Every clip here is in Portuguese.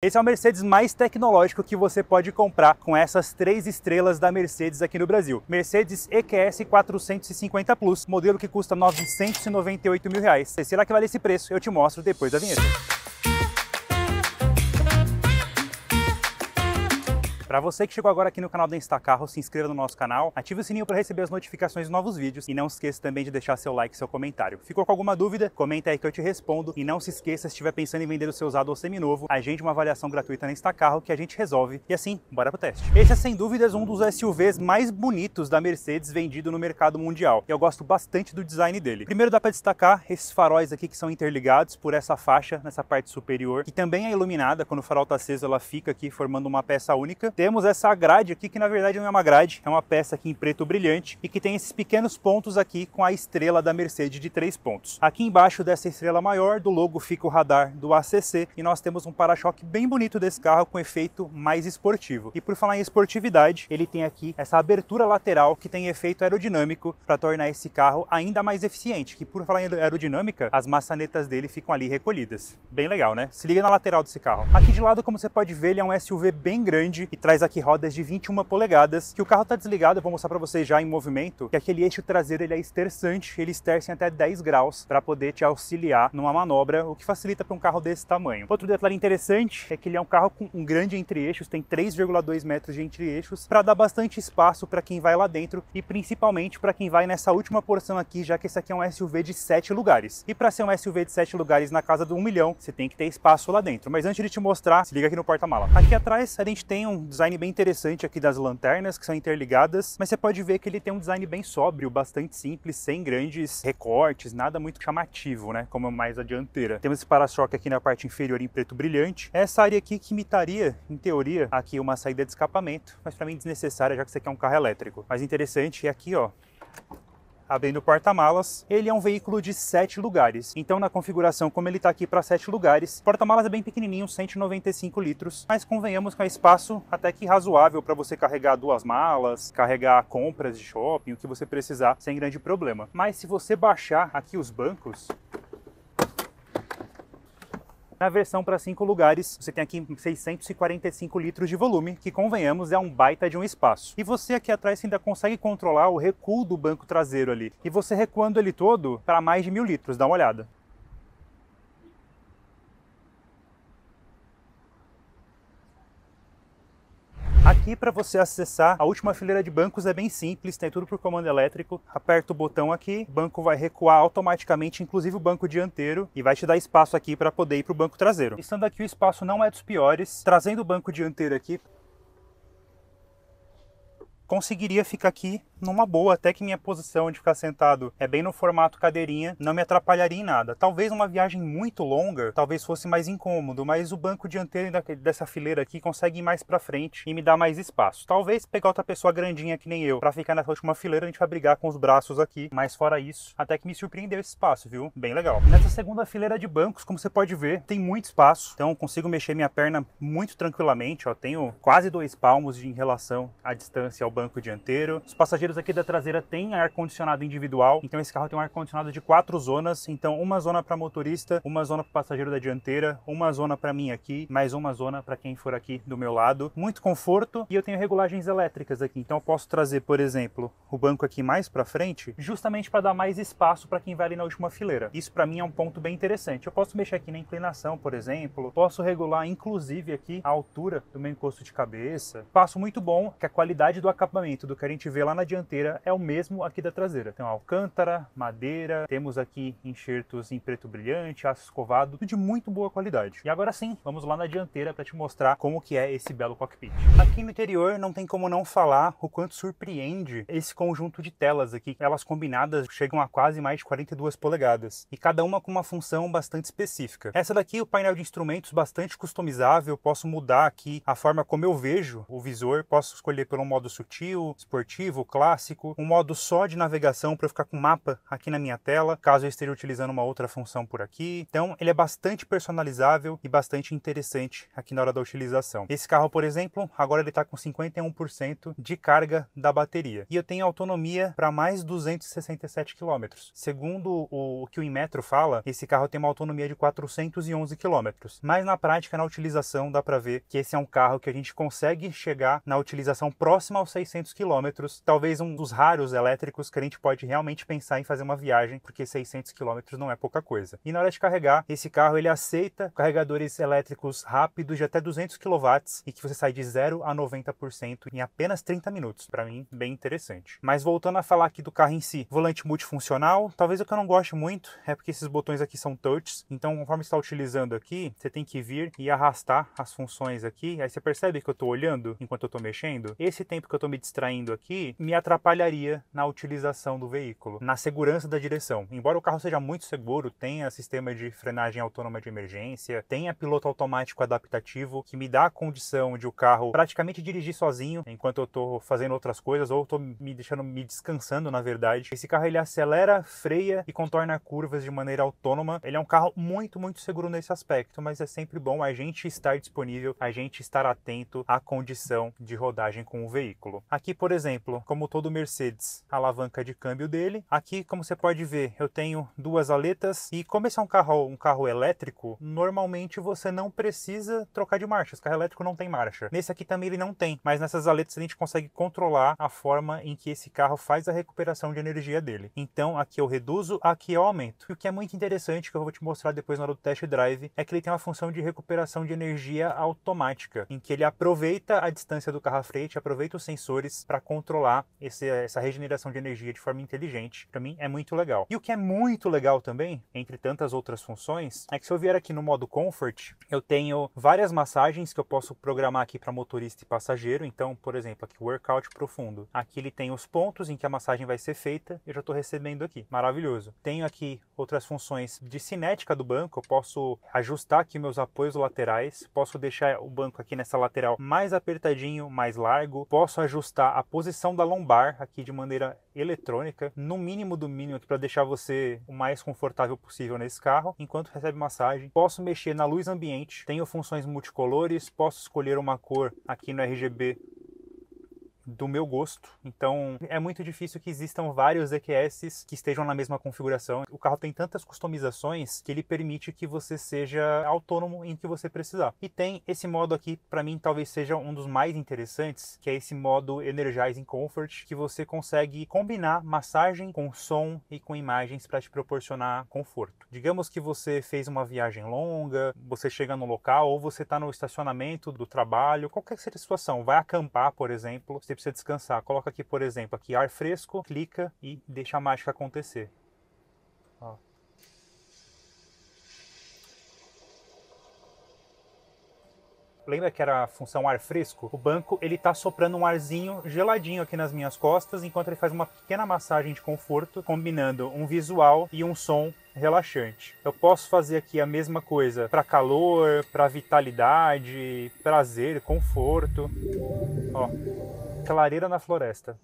Esse é o Mercedes mais tecnológico que você pode comprar com essas três estrelas da Mercedes aqui no Brasil. Mercedes EQS 450 Plus, modelo que custa R$ 998 mil. Reais. E será que vale esse preço? Eu te mostro depois da vinheta. Para você que chegou agora aqui no canal da Instacarro, se inscreva no nosso canal, ative o sininho para receber as notificações de novos vídeos e não esqueça também de deixar seu like e seu comentário. Ficou com alguma dúvida? Comenta aí que eu te respondo e não se esqueça se estiver pensando em vender o seu usado ou seminovo, agende uma avaliação gratuita na Instacarro que a gente resolve. E assim, bora pro teste. Esse é sem dúvidas um dos SUVs mais bonitos da Mercedes vendido no mercado mundial. Eu gosto bastante do design dele. Primeiro dá para destacar esses faróis aqui que são interligados por essa faixa nessa parte superior, que também é iluminada quando o farol está aceso, ela fica aqui formando uma peça única temos essa grade aqui, que na verdade não é uma grade, é uma peça aqui em preto brilhante e que tem esses pequenos pontos aqui com a estrela da Mercedes de três pontos. Aqui embaixo dessa estrela maior do logo fica o radar do ACC e nós temos um para-choque bem bonito desse carro com efeito mais esportivo. E por falar em esportividade, ele tem aqui essa abertura lateral que tem efeito aerodinâmico para tornar esse carro ainda mais eficiente, que por falar em aerodinâmica, as maçanetas dele ficam ali recolhidas. Bem legal, né? Se liga na lateral desse carro. Aqui de lado, como você pode ver, ele é um SUV bem grande e traz aqui rodas de 21 polegadas, que o carro está desligado, eu vou mostrar para vocês já em movimento, que aquele eixo traseiro ele é esterçante, ele esterce em até 10 graus para poder te auxiliar numa manobra, o que facilita para um carro desse tamanho. Outro detalhe interessante é que ele é um carro com um grande entre-eixos, tem 3,2 metros de entre-eixos, para dar bastante espaço para quem vai lá dentro e principalmente para quem vai nessa última porção aqui, já que esse aqui é um SUV de 7 lugares. E para ser um SUV de 7 lugares na casa do 1 milhão, você tem que ter espaço lá dentro. Mas antes de te mostrar, se liga aqui no porta-mala. Aqui atrás a gente tem um design bem interessante aqui das lanternas, que são interligadas, mas você pode ver que ele tem um design bem sóbrio, bastante simples, sem grandes recortes, nada muito chamativo, né? Como mais a dianteira. Temos esse para-choque aqui na parte inferior em preto brilhante. Essa área aqui que imitaria, em teoria, aqui uma saída de escapamento, mas para mim é desnecessária, já que você quer é um carro elétrico. Mas interessante é aqui, ó, abrindo porta-malas, ele é um veículo de 7 lugares. Então, na configuração, como ele está aqui para 7 lugares, porta-malas é bem pequenininho, 195 litros, mas convenhamos que é espaço até que razoável para você carregar duas malas, carregar compras de shopping, o que você precisar, sem grande problema. Mas se você baixar aqui os bancos, na versão para cinco lugares, você tem aqui 645 litros de volume, que convenhamos é um baita de um espaço. E você aqui atrás ainda consegue controlar o recuo do banco traseiro ali. E você recuando ele todo para mais de mil litros, dá uma olhada. Aqui para você acessar a última fileira de bancos é bem simples, tem tudo por comando elétrico. Aperta o botão aqui, o banco vai recuar automaticamente, inclusive o banco dianteiro, e vai te dar espaço aqui para poder ir para o banco traseiro. Estando aqui o espaço não é dos piores, trazendo o banco dianteiro aqui, conseguiria ficar aqui numa boa, até que minha posição de ficar sentado é bem no formato cadeirinha, não me atrapalharia em nada. Talvez uma viagem muito longa, talvez fosse mais incômodo, mas o banco dianteiro dessa fileira aqui consegue ir mais para frente e me dá mais espaço. Talvez pegar outra pessoa grandinha que nem eu para ficar nessa última fileira, a gente vai brigar com os braços aqui, mas fora isso, até que me surpreendeu esse espaço, viu? Bem legal. Nessa segunda fileira de bancos, como você pode ver, tem muito espaço, então consigo mexer minha perna muito tranquilamente, ó, tenho quase dois palmos em relação à distância ao banco banco dianteiro. Os passageiros aqui da traseira têm ar-condicionado individual, então esse carro tem um ar-condicionado de quatro zonas, então uma zona para motorista, uma zona para passageiro da dianteira, uma zona para mim aqui, mais uma zona para quem for aqui do meu lado. Muito conforto e eu tenho regulagens elétricas aqui, então eu posso trazer, por exemplo, o banco aqui mais para frente, justamente para dar mais espaço para quem vai ali na última fileira. Isso para mim é um ponto bem interessante. Eu posso mexer aqui na inclinação, por exemplo, posso regular inclusive aqui a altura do meu encosto de cabeça. Passo muito bom, que a qualidade do acabamento acabamento do que a gente vê lá na dianteira é o mesmo aqui da traseira. Tem uma alcântara, madeira, temos aqui enxertos em preto brilhante, aço escovado, de muito boa qualidade. E agora sim, vamos lá na dianteira para te mostrar como que é esse belo cockpit. Aqui no interior não tem como não falar o quanto surpreende esse conjunto de telas aqui. Elas combinadas chegam a quase mais de 42 polegadas e cada uma com uma função bastante específica. Essa daqui, é o painel de instrumentos bastante customizável, posso mudar aqui a forma como eu vejo o visor, posso escolher pelo modo sutil infantil, esportivo, clássico, um modo só de navegação para eu ficar com o mapa aqui na minha tela, caso eu esteja utilizando uma outra função por aqui. Então, ele é bastante personalizável e bastante interessante aqui na hora da utilização. Esse carro, por exemplo, agora ele está com 51% de carga da bateria e eu tenho autonomia para mais 267 km. Segundo o que o Inmetro fala, esse carro tem uma autonomia de 411 km, mas na prática, na utilização, dá para ver que esse é um carro que a gente consegue chegar na utilização próxima aos 600 600 quilômetros, talvez um dos raros elétricos que a gente pode realmente pensar em fazer uma viagem, porque 600 quilômetros não é pouca coisa. E na hora de carregar, esse carro ele aceita carregadores elétricos rápidos de até 200 kW e que você sai de 0 a 90% em apenas 30 minutos. Para mim, bem interessante. Mas voltando a falar aqui do carro em si, volante multifuncional, talvez o que eu não goste muito é porque esses botões aqui são touchs, então conforme está utilizando aqui, você tem que vir e arrastar as funções aqui. Aí você percebe que eu estou olhando enquanto eu estou mexendo. Esse tempo que eu estou estou me distraindo aqui me atrapalharia na utilização do veículo, na segurança da direção. Embora o carro seja muito seguro, tenha sistema de frenagem autônoma de emergência, tenha piloto automático adaptativo que me dá a condição de o carro praticamente dirigir sozinho enquanto eu estou fazendo outras coisas ou estou me deixando me descansando, na verdade. Esse carro ele acelera, freia e contorna curvas de maneira autônoma. Ele é um carro muito, muito seguro nesse aspecto, mas é sempre bom a gente estar disponível, a gente estar atento à condição de rodagem com o veículo. Aqui, por exemplo, como todo Mercedes, a alavanca de câmbio dele. Aqui, como você pode ver, eu tenho duas aletas e como esse é um carro, um carro elétrico, normalmente você não precisa trocar de marcha. Esse carro elétrico não tem marcha. Nesse aqui também ele não tem, mas nessas aletas a gente consegue controlar a forma em que esse carro faz a recuperação de energia dele. Então, aqui eu reduzo, aqui eu aumento. E o que é muito interessante, que eu vou te mostrar depois na hora do test drive, é que ele tem uma função de recuperação de energia automática, em que ele aproveita a distância do carro à frente, aproveita o sensor sensores para controlar esse, essa regeneração de energia de forma inteligente. Para mim é muito legal. E o que é muito legal também, entre tantas outras funções, é que se eu vier aqui no modo Comfort, eu tenho várias massagens que eu posso programar aqui para motorista e passageiro. Então, por exemplo, aqui Workout Profundo. Aqui ele tem os pontos em que a massagem vai ser feita. Eu já estou recebendo aqui. Maravilhoso. Tenho aqui outras funções de cinética do banco. Eu posso ajustar aqui meus apoios laterais. Posso deixar o banco aqui nessa lateral mais apertadinho, mais largo. Posso ajustar ajustar a posição da lombar aqui de maneira eletrônica, no mínimo do mínimo aqui para deixar você o mais confortável possível nesse carro, enquanto recebe massagem. Posso mexer na luz ambiente, tenho funções multicolores, posso escolher uma cor aqui no RGB do meu gosto. Então é muito difícil que existam vários EQS que estejam na mesma configuração. O carro tem tantas customizações que ele permite que você seja autônomo em que você precisar. E tem esse modo aqui, para mim talvez seja um dos mais interessantes, que é esse modo Energizing Comfort, que você consegue combinar massagem com som e com imagens para te proporcionar conforto. Digamos que você fez uma viagem longa, você chega no local ou você está no estacionamento do trabalho, qualquer que seja a situação, vai acampar, por exemplo, você precisa descansar. Coloca aqui, por exemplo, aqui ar fresco, clica e deixa a mágica acontecer. Ó. Lembra que era a função ar fresco? O banco ele tá soprando um arzinho geladinho aqui nas minhas costas, enquanto ele faz uma pequena massagem de conforto, combinando um visual e um som relaxante. Eu posso fazer aqui a mesma coisa para calor, para vitalidade, prazer, conforto. Ó clareira na floresta.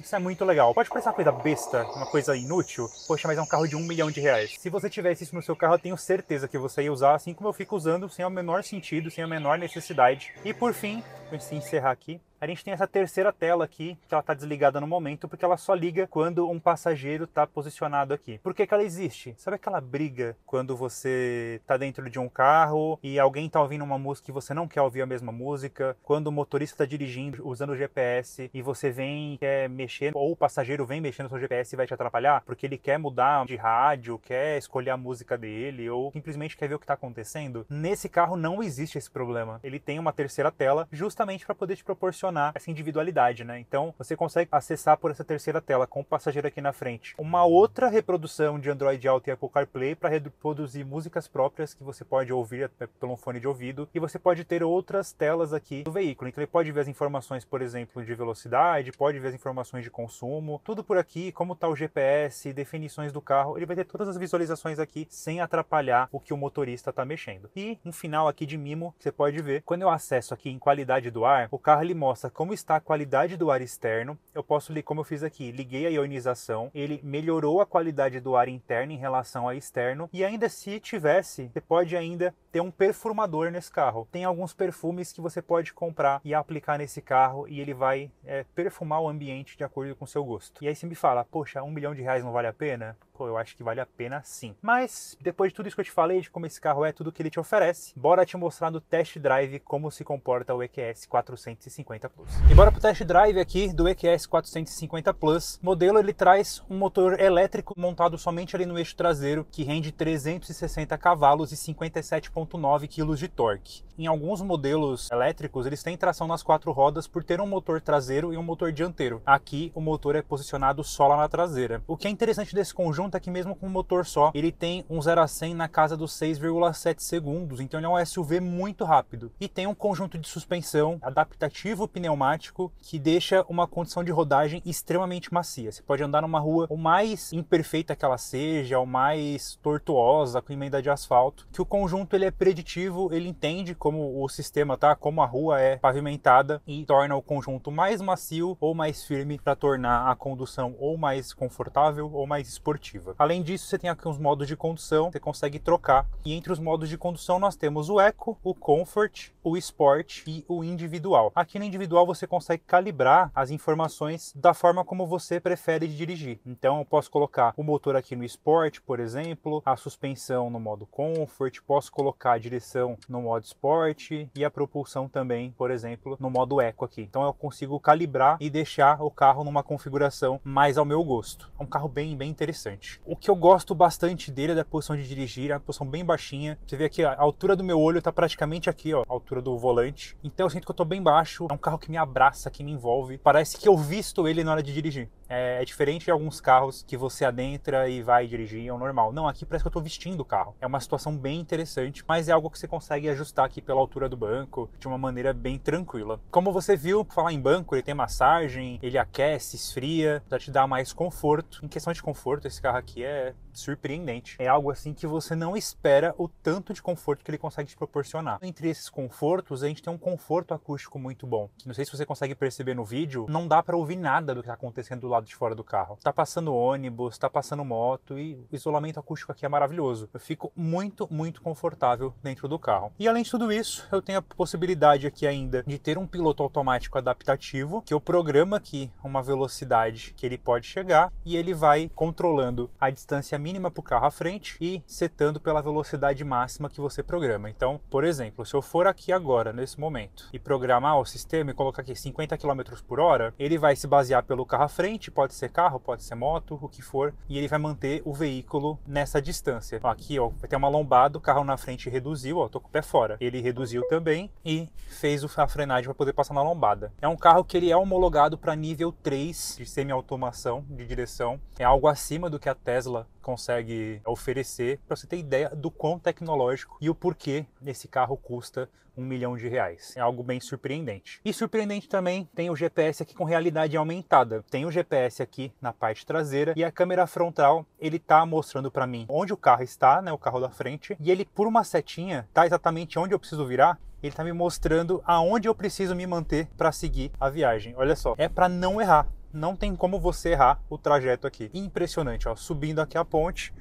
Isso é muito legal. Pode parecer uma coisa besta, uma coisa inútil. Poxa, mas é um carro de um milhão de reais. Se você tivesse isso no seu carro, eu tenho certeza que você ia usar, assim como eu fico usando, sem o menor sentido, sem a menor necessidade. E por fim, eu encerrar aqui a gente tem essa terceira tela aqui, que ela está desligada no momento, porque ela só liga quando um passageiro está posicionado aqui. Por que, que ela existe? Sabe aquela briga quando você está dentro de um carro e alguém está ouvindo uma música e você não quer ouvir a mesma música? Quando o motorista está dirigindo usando o GPS e você vem quer mexer, ou o passageiro vem mexendo no seu GPS e vai te atrapalhar, porque ele quer mudar de rádio, quer escolher a música dele, ou simplesmente quer ver o que está acontecendo? Nesse carro não existe esse problema. Ele tem uma terceira tela justamente para poder te proporcionar funcionar essa individualidade, né? Então você consegue acessar por essa terceira tela com o passageiro aqui na frente uma outra reprodução de Android Auto e Apple CarPlay para reproduzir músicas próprias que você pode ouvir pelo fone de ouvido e você pode ter outras telas aqui do veículo. Então ele pode ver as informações, por exemplo, de velocidade, pode ver as informações de consumo, tudo por aqui, como está o GPS, definições do carro, ele vai ter todas as visualizações aqui sem atrapalhar o que o motorista está mexendo. E um final aqui de mimo que você pode ver, quando eu acesso aqui em qualidade do ar, o carro ele mostra mostra como está a qualidade do ar externo. Eu posso, ler como eu fiz aqui, liguei a ionização, ele melhorou a qualidade do ar interno em relação ao externo. E ainda se tivesse, você pode ainda ter um perfumador nesse carro. Tem alguns perfumes que você pode comprar e aplicar nesse carro e ele vai é, perfumar o ambiente de acordo com o seu gosto. E aí você me fala, poxa, um milhão de reais não vale a pena? pô, eu acho que vale a pena sim. Mas, depois de tudo isso que eu te falei, de como esse carro é, tudo que ele te oferece, bora te mostrar no test drive como se comporta o EQS 450 Plus. E bora pro test drive aqui do EQS 450 Plus. O modelo ele traz um motor elétrico montado somente ali no eixo traseiro, que rende 360 cavalos e 57,9 kg de torque. Em alguns modelos elétricos, eles têm tração nas quatro rodas por ter um motor traseiro e um motor dianteiro. Aqui, o motor é posicionado só lá na traseira. O que é interessante desse conjunto conta que mesmo com um motor só, ele tem um 0 a 100 na casa dos 6,7 segundos, então ele é um SUV muito rápido. E tem um conjunto de suspensão adaptativo pneumático que deixa uma condição de rodagem extremamente macia. Você pode andar numa rua o mais imperfeita que ela seja, o mais tortuosa, com emenda de asfalto, que o conjunto ele é preditivo, ele entende como o sistema tá, como a rua é pavimentada e torna o conjunto mais macio ou mais firme para tornar a condução ou mais confortável ou mais esportiva. Além disso, você tem aqui uns modos de condução, você consegue trocar. E entre os modos de condução nós temos o Eco, o Comfort, o Sport e o Individual. Aqui no Individual você consegue calibrar as informações da forma como você prefere dirigir. Então eu posso colocar o motor aqui no Sport, por exemplo, a suspensão no modo Comfort, posso colocar a direção no modo Sport e a propulsão também, por exemplo, no modo Eco aqui. Então eu consigo calibrar e deixar o carro numa configuração mais ao meu gosto. É um carro bem, bem interessante. O que eu gosto bastante dele é da posição de dirigir, é uma posição bem baixinha. Você vê aqui, a altura do meu olho está praticamente aqui, ó, a altura do volante. Então eu sinto que eu estou bem baixo. É um carro que me abraça, que me envolve. Parece que eu visto ele na hora de dirigir. É, é, diferente de alguns carros que você adentra e vai dirigir ao é normal. Não, aqui parece que eu estou vestindo o carro. É uma situação bem interessante, mas é algo que você consegue ajustar aqui pela altura do banco de uma maneira bem tranquila. Como você viu, falar em banco, ele tem massagem, ele aquece, esfria, já te dá mais conforto. Em questão de conforto, esse carro aqui é surpreendente. É algo assim que você não espera o tanto de conforto que ele consegue te proporcionar. Entre esses confortos, a gente tem um conforto acústico muito bom, não sei se você consegue perceber no vídeo, não dá para ouvir nada do que está acontecendo do lado de fora do carro. Tá passando ônibus, tá passando moto e o isolamento acústico aqui é maravilhoso. Eu fico muito, muito confortável dentro do carro. E além de tudo isso, eu tenho a possibilidade aqui ainda de ter um piloto automático adaptativo, que eu programa aqui uma velocidade que ele pode chegar e ele vai controlando a distância mínima mínima para o carro à frente e setando pela velocidade máxima que você programa. Então, por exemplo, se eu for aqui agora, nesse momento, e programar o sistema e colocar aqui 50 km por hora, ele vai se basear pelo carro à frente, pode ser carro, pode ser moto, o que for, e ele vai manter o veículo nessa distância. Aqui, ó, vai ter uma lombada, o carro na frente reduziu, ó, tô com o pé fora. Ele reduziu também e fez a frenagem para poder passar na lombada. É um carro que ele é homologado para nível 3 de semi-automação de direção, é algo acima do que a Tesla consegue oferecer para você ter ideia do quão tecnológico e o porquê esse carro custa um milhão de reais. É algo bem surpreendente. E surpreendente também tem o GPS aqui com realidade aumentada. Tem o GPS aqui na parte traseira e a câmera frontal ele tá mostrando para mim onde o carro está, né, o carro da frente, e ele por uma setinha tá exatamente onde eu preciso virar ele está me mostrando aonde eu preciso me manter para seguir a viagem. Olha só, é para não errar não tem como você errar o trajeto aqui. Impressionante, ó, subindo aqui a ponte,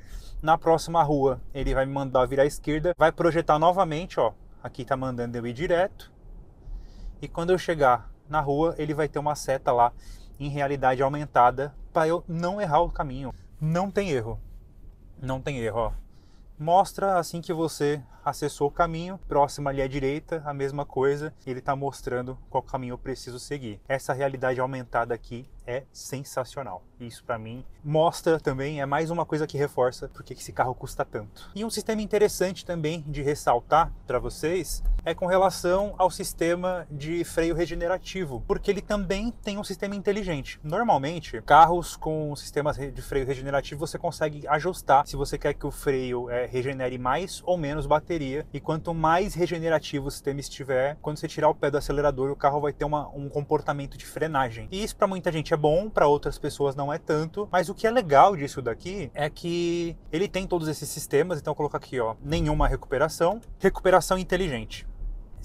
na próxima rua ele vai me mandar virar à esquerda, vai projetar novamente, ó, aqui tá mandando eu ir direto. E quando eu chegar na rua, ele vai ter uma seta lá em realidade aumentada para eu não errar o caminho. Não tem erro. Não tem erro, ó. Mostra assim que você acessou o caminho, próximo ali à direita, a mesma coisa, ele está mostrando qual caminho eu preciso seguir. Essa realidade aumentada aqui é sensacional. Isso para mim mostra também, é mais uma coisa que reforça porque esse carro custa tanto. E um sistema interessante também de ressaltar para vocês é com relação ao sistema de freio regenerativo, porque ele também tem um sistema inteligente. Normalmente, carros com sistemas de freio regenerativo você consegue ajustar se você quer que o freio é, regenere mais ou menos bateria bateria. E quanto mais regenerativo o sistema estiver, quando você tirar o pé do acelerador, o carro vai ter uma, um comportamento de frenagem. E isso para muita gente é bom, para outras pessoas não é tanto. Mas o que é legal disso daqui é que ele tem todos esses sistemas. Então, eu colocar aqui, ó, nenhuma recuperação, recuperação inteligente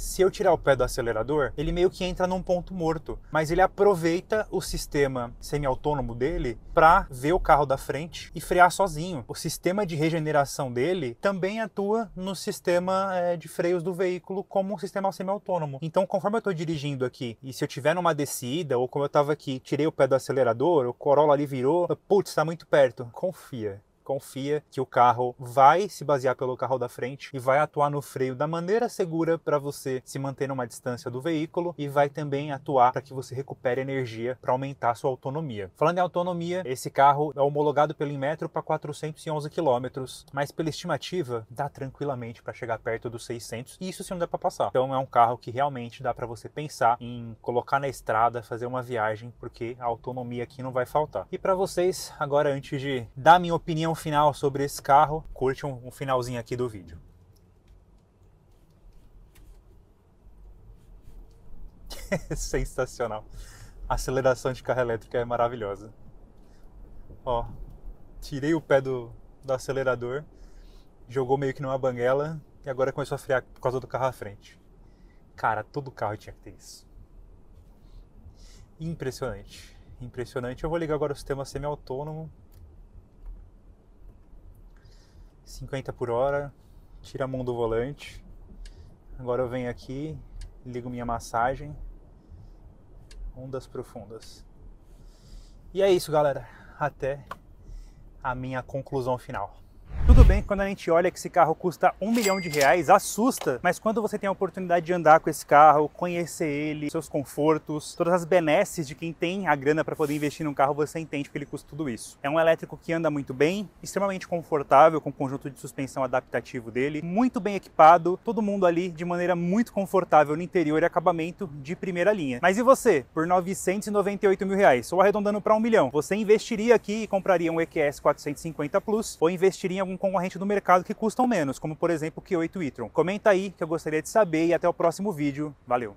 se eu tirar o pé do acelerador, ele meio que entra num ponto morto, mas ele aproveita o sistema semi-autônomo dele para ver o carro da frente e frear sozinho. O sistema de regeneração dele também atua no sistema é, de freios do veículo como um sistema semi-autônomo. Então, conforme eu estou dirigindo aqui e se eu tiver numa descida ou como eu estava aqui, tirei o pé do acelerador, o Corolla ali virou, putz, está muito perto. Confia, confia que o carro vai se basear pelo carro da frente e vai atuar no freio da maneira segura para você se manter numa distância do veículo e vai também atuar para que você recupere energia para aumentar sua autonomia. Falando em autonomia, esse carro é homologado pelo Inmetro para 411 km, mas pela estimativa dá tranquilamente para chegar perto dos 600 e isso se não dá para passar. Então é um carro que realmente dá para você pensar em colocar na estrada, fazer uma viagem, porque a autonomia aqui não vai faltar. E para vocês, agora antes de dar minha opinião final sobre esse carro, curte um, um finalzinho aqui do vídeo. Sensacional. A aceleração de carro elétrico é maravilhosa. Ó, tirei o pé do, do acelerador, jogou meio que numa banguela e agora começou a frear por causa do carro à frente. Cara, todo carro tinha que ter isso. Impressionante. Impressionante. Eu vou ligar agora o sistema semi-autônomo 50 por hora, tira a mão do volante. Agora eu venho aqui, ligo minha massagem. Ondas profundas. E é isso, galera. Até a minha conclusão final. Tudo bem, quando a gente olha que esse carro custa um milhão de reais, assusta, mas quando você tem a oportunidade de andar com esse carro, conhecer ele, seus confortos, todas as benesses de quem tem a grana para poder investir num carro, você entende que ele custa tudo isso. É um elétrico que anda muito bem, extremamente confortável, com o conjunto de suspensão adaptativo dele, muito bem equipado, todo mundo ali de maneira muito confortável no interior e acabamento de primeira linha. Mas e você, por 998 mil reais, ou arredondando para um milhão, você investiria aqui e compraria um EQS 450 Plus, ou investiria em algum concorrente do mercado que custam menos, como por exemplo o Q8 e-tron. Comenta aí que eu gostaria de saber e até o próximo vídeo. Valeu!